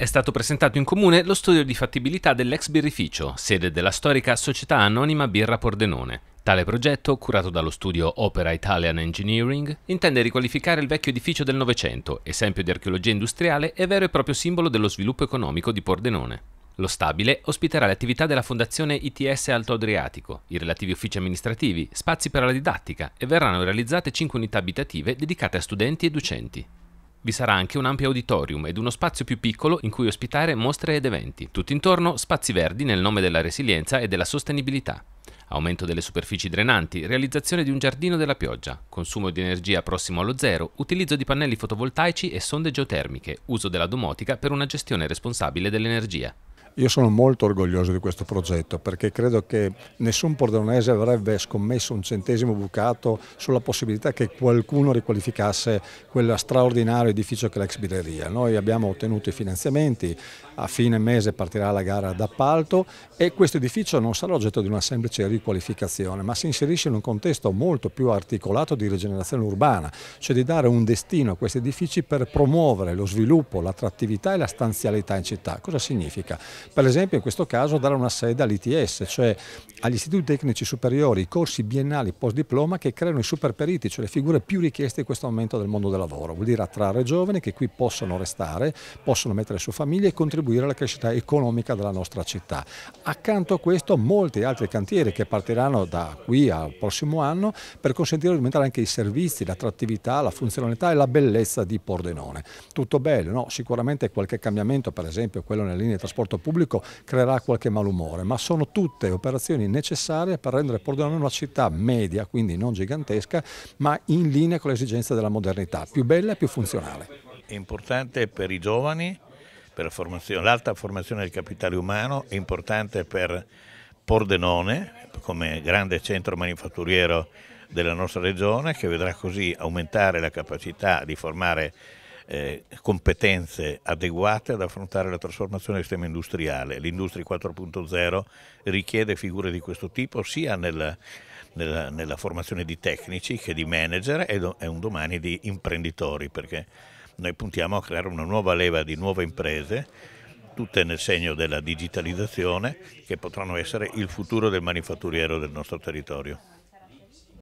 È stato presentato in comune lo studio di fattibilità dell'ex birrificio, sede della storica Società Anonima Birra Pordenone. Tale progetto, curato dallo studio Opera Italian Engineering, intende riqualificare il vecchio edificio del Novecento, esempio di archeologia industriale e vero e proprio simbolo dello sviluppo economico di Pordenone. Lo stabile ospiterà le attività della Fondazione ITS Alto Adriatico, i relativi uffici amministrativi, spazi per la didattica e verranno realizzate 5 unità abitative dedicate a studenti e docenti. Vi sarà anche un ampio auditorium ed uno spazio più piccolo in cui ospitare mostre ed eventi. Tutt'intorno spazi verdi nel nome della resilienza e della sostenibilità. Aumento delle superfici drenanti, realizzazione di un giardino della pioggia, consumo di energia prossimo allo zero, utilizzo di pannelli fotovoltaici e sonde geotermiche, uso della domotica per una gestione responsabile dell'energia. Io sono molto orgoglioso di questo progetto perché credo che nessun pordenonese avrebbe scommesso un centesimo bucato sulla possibilità che qualcuno riqualificasse quello straordinario edificio che è l'ex birreria. Noi abbiamo ottenuto i finanziamenti, a fine mese partirà la gara d'appalto e questo edificio non sarà oggetto di una semplice riqualificazione ma si inserisce in un contesto molto più articolato di rigenerazione urbana, cioè di dare un destino a questi edifici per promuovere lo sviluppo, l'attrattività e la stanzialità in città. Cosa significa? Per esempio in questo caso dare una sede all'ITS, cioè agli istituti tecnici superiori, i corsi biennali post diploma che creano i superperiti, cioè le figure più richieste in questo momento del mondo del lavoro. Vuol dire attrarre giovani che qui possono restare, possono mettere su famiglie e contribuire alla crescita economica della nostra città. Accanto a questo molti altri cantieri che partiranno da qui al prossimo anno per consentire di aumentare anche i servizi, l'attrattività, la funzionalità e la bellezza di Pordenone. Tutto bello, no? sicuramente qualche cambiamento, per esempio quello nelle linee di trasporto pubblico pubblico creerà qualche malumore, ma sono tutte operazioni necessarie per rendere Pordenone una città media, quindi non gigantesca, ma in linea con le esigenze della modernità, più bella e più funzionale. È importante per i giovani, per l'alta formazione del capitale umano, è importante per Pordenone come grande centro manifatturiero della nostra regione che vedrà così aumentare la capacità di formare eh, competenze adeguate ad affrontare la trasformazione del sistema industriale. L'industria 4.0 richiede figure di questo tipo sia nel, nella, nella, formazione di tecnici che di manager e, do, e un domani di imprenditori perché noi puntiamo a creare una nuova leva di nuove imprese tutte nel segno della digitalizzazione, che potranno essere il futuro del manifatturiero del nostro territorio.